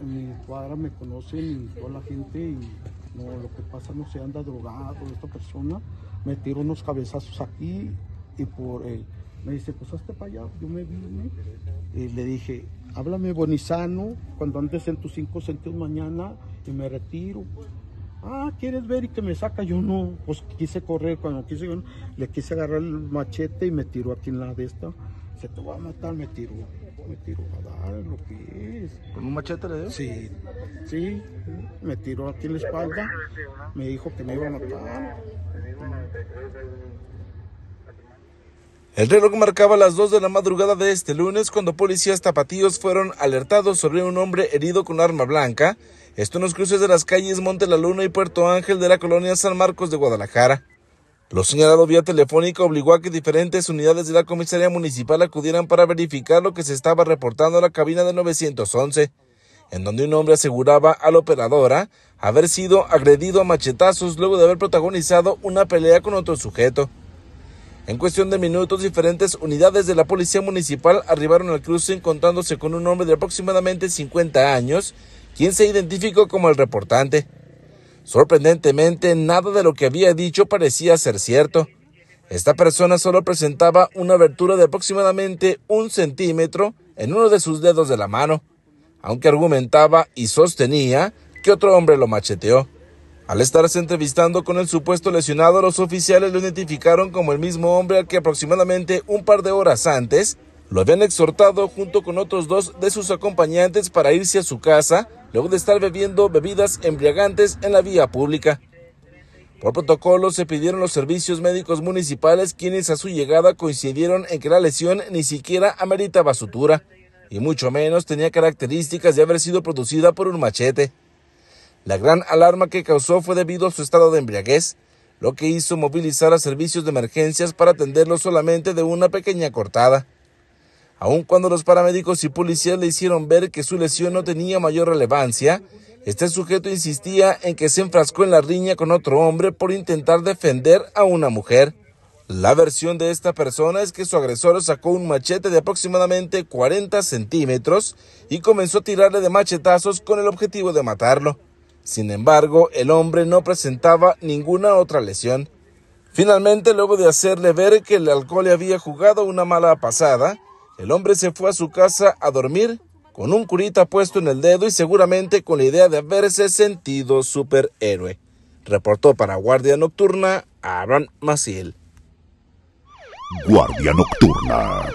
en mi cuadra me conocen y toda la gente y no, lo que pasa no se anda drogado esta persona, me tiro unos cabezazos aquí y por él. Eh, me dice, pues hazte para allá, yo me vine y le dije, háblame bonizano, cuando antes en tus cinco sentidos mañana y me retiro. Ah, ¿quieres ver y que me saca? Yo no, pues quise correr, cuando quise, yo le quise agarrar el machete y me tiró aquí en la de esta te va a matar, me me tiró a dar lo que es, ¿Con un machete Sí, me aquí la espalda, me dijo que me iba a matar. El reloj marcaba las 2 de la madrugada de este lunes cuando policías tapatíos fueron alertados sobre un hombre herido con arma blanca, esto en los cruces de las calles Monte la Luna y Puerto Ángel de la colonia San Marcos de Guadalajara. Lo señalado vía telefónica obligó a que diferentes unidades de la comisaría municipal acudieran para verificar lo que se estaba reportando en la cabina de 911, en donde un hombre aseguraba a la operadora haber sido agredido a machetazos luego de haber protagonizado una pelea con otro sujeto. En cuestión de minutos, diferentes unidades de la policía municipal arribaron al cruce encontrándose con un hombre de aproximadamente 50 años, quien se identificó como el reportante. Sorprendentemente, nada de lo que había dicho parecía ser cierto. Esta persona solo presentaba una abertura de aproximadamente un centímetro en uno de sus dedos de la mano, aunque argumentaba y sostenía que otro hombre lo macheteó. Al estarse entrevistando con el supuesto lesionado, los oficiales lo identificaron como el mismo hombre al que aproximadamente un par de horas antes lo habían exhortado junto con otros dos de sus acompañantes para irse a su casa luego de estar bebiendo bebidas embriagantes en la vía pública. Por protocolo se pidieron los servicios médicos municipales quienes a su llegada coincidieron en que la lesión ni siquiera ameritaba sutura y mucho menos tenía características de haber sido producida por un machete. La gran alarma que causó fue debido a su estado de embriaguez, lo que hizo movilizar a servicios de emergencias para atenderlo solamente de una pequeña cortada. Aun cuando los paramédicos y policías le hicieron ver que su lesión no tenía mayor relevancia, este sujeto insistía en que se enfrascó en la riña con otro hombre por intentar defender a una mujer. La versión de esta persona es que su agresor sacó un machete de aproximadamente 40 centímetros y comenzó a tirarle de machetazos con el objetivo de matarlo. Sin embargo, el hombre no presentaba ninguna otra lesión. Finalmente, luego de hacerle ver que el alcohol le había jugado una mala pasada, el hombre se fue a su casa a dormir con un curita puesto en el dedo y seguramente con la idea de haberse sentido superhéroe. Reportó para Guardia Nocturna Aaron Maciel. Guardia Nocturna.